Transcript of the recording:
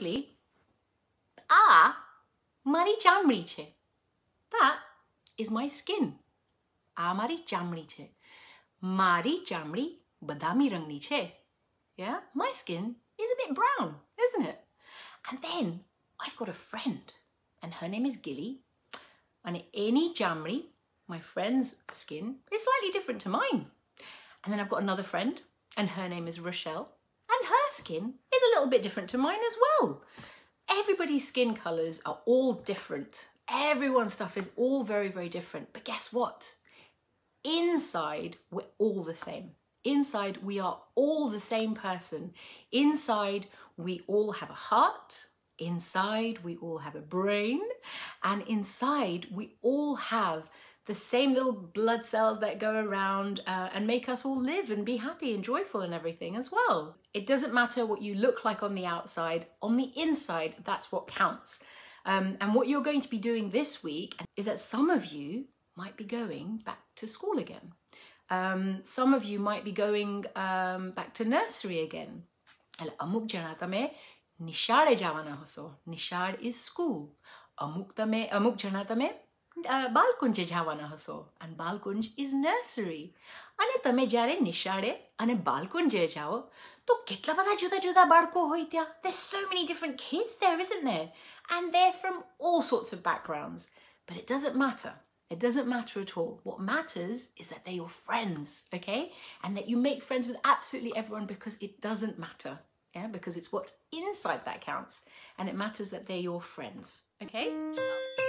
basically that is my skin આ મારી yeah my skin is a bit brown isn't it and then I've got a friend and her name is Gilly and any ચામડી my friend's skin is slightly different to mine and then I've got another friend and her name is Rochelle and her skin is a little bit different to mine as well. Everybody's skin colours are all different. Everyone's stuff is all very, very different. But guess what? Inside, we're all the same. Inside, we are all the same person. Inside, we all have a heart. Inside, we all have a brain. And inside, we all have the same little blood cells that go around uh, and make us all live and be happy and joyful and everything as well. It doesn't matter what you look like on the outside, on the inside, that's what counts. Um, and what you're going to be doing this week is that some of you might be going back to school again. Um, some of you might be going um, back to nursery again. Eller amuk janatame nishare javana hoso. Nishar is school. Amuk janatame આ બાલકુંજે જવાના હશો અને બાલકુંજ is nursery અને તમે જ્યારે નિશાળે અને બાલકુંજે જાઓ તો કેટલા બધા જુદા જુદા બાળકો હોય ત્યાં there so many different kids there isn't there and they're from all sorts of backgrounds but it doesn't matter it doesn't matter at all what matters is that they're your friends okay and that you make friends with absolutely everyone because it doesn't matter yeah because it's what's inside that counts and it matters that they're your friends okay